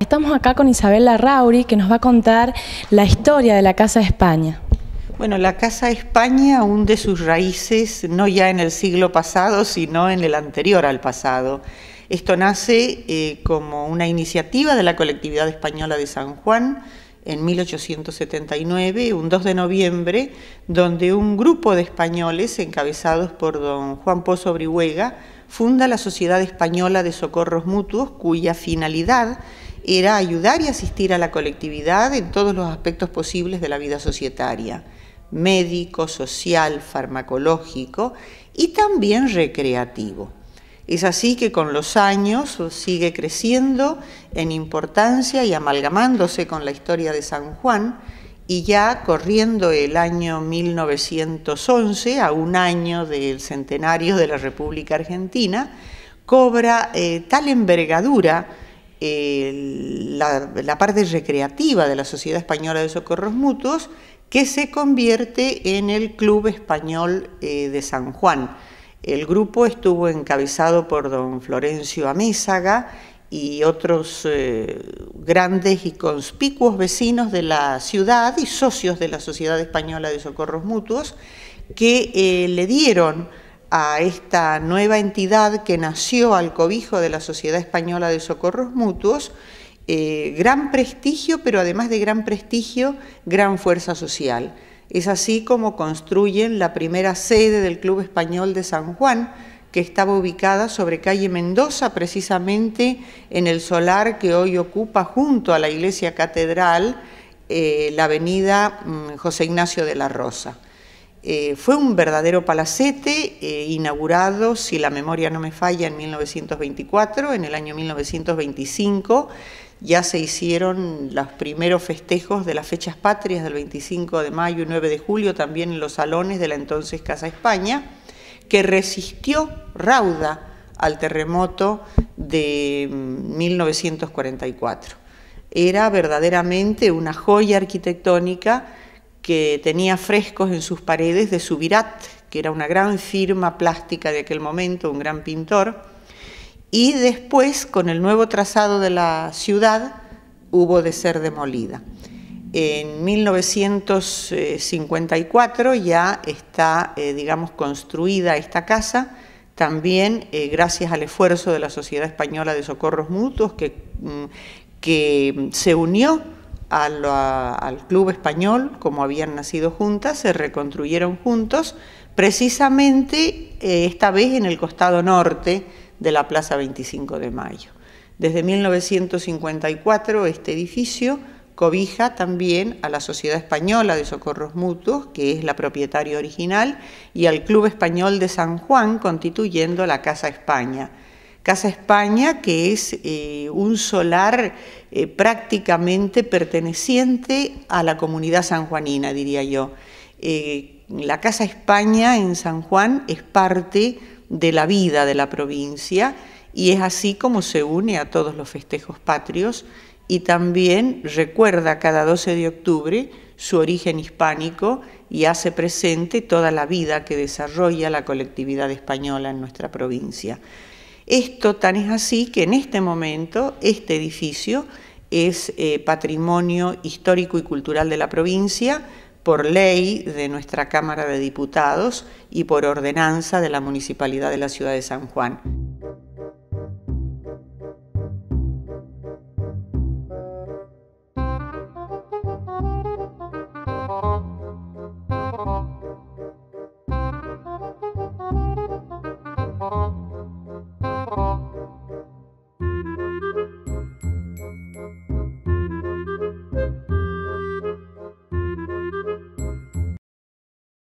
Estamos acá con Isabela Rauri, que nos va a contar la historia de la Casa de España. Bueno, la Casa España hunde sus raíces no ya en el siglo pasado, sino en el anterior al pasado. Esto nace eh, como una iniciativa de la colectividad española de San Juan en 1879, un 2 de noviembre, donde un grupo de españoles encabezados por don Juan Pozo Brihuega funda la Sociedad Española de Socorros Mutuos, cuya finalidad era ayudar y asistir a la colectividad en todos los aspectos posibles de la vida societaria, médico, social, farmacológico y también recreativo. Es así que con los años sigue creciendo en importancia y amalgamándose con la historia de San Juan y ya corriendo el año 1911, a un año del centenario de la República Argentina, cobra eh, tal envergadura la, parte recreativa de la Sociedad Española de Socorros Mutuos, que se convierte en el Club Español eh, de San Juan. El grupo estuvo encabezado por don Florencio Amézaga y otros eh, grandes y conspicuos vecinos de la ciudad y socios de la Sociedad Española de Socorros Mutuos que eh, le dieron a esta nueva entidad que nació al cobijo de la Sociedad Española de Socorros Mutuos, eh, gran prestigio, pero además de gran prestigio, gran fuerza social. Es así como construyen la primera sede del Club Español de San Juan, que estaba ubicada sobre calle Mendoza, precisamente en el solar que hoy ocupa junto a la iglesia catedral eh, la avenida mm, José Ignacio de la Rosa. Eh, fue un verdadero palacete, eh, inaugurado, si la memoria no me falla, en 1924. En el año 1925 ya se hicieron los primeros festejos de las fechas patrias del 25 de mayo y 9 de julio, también en los salones de la entonces Casa España, que resistió rauda al terremoto de 1944. Mm, Era verdaderamente una joya arquitectónica que tenía frescos en sus paredes de Subirat, que era una gran firma plástica de aquel momento, un gran pintor. Y después, con el nuevo trazado de la ciudad, hubo de ser demolida. En 1954 ya está, eh, digamos, construida esta casa, también eh, gracias al esfuerzo de la Sociedad Española de Socorros Mutuos, que mm, se unió al club español, como habían nacido juntas, se reconstruyeron juntos, precisamente eh, esta vez en el costado norte de la Plaza 25 de Mayo. Desde 1954 este edificio cobija también a la Sociedad Española de Socorros Mutuos, que es la propietaria original, y al Club Español de San Juan, constituyendo la Casa España Casa España, que es eh, un solar eh, prácticamente perteneciente a la comunidad sanjuanina, diría yo. Eh, la Casa España en San Juan es parte de la vida de la provincia y es así como se une a todos los festejos patrios y también recuerda cada 12 de octubre su origen hispánico y hace presente toda la vida que desarrolla la colectividad española en nuestra provincia. Esto tan es así que en este momento este edificio es eh, patrimonio histórico y cultural de la provincia por ley de nuestra Cámara de Diputados y por ordenanza de la Municipalidad de la Ciudad de San Juan.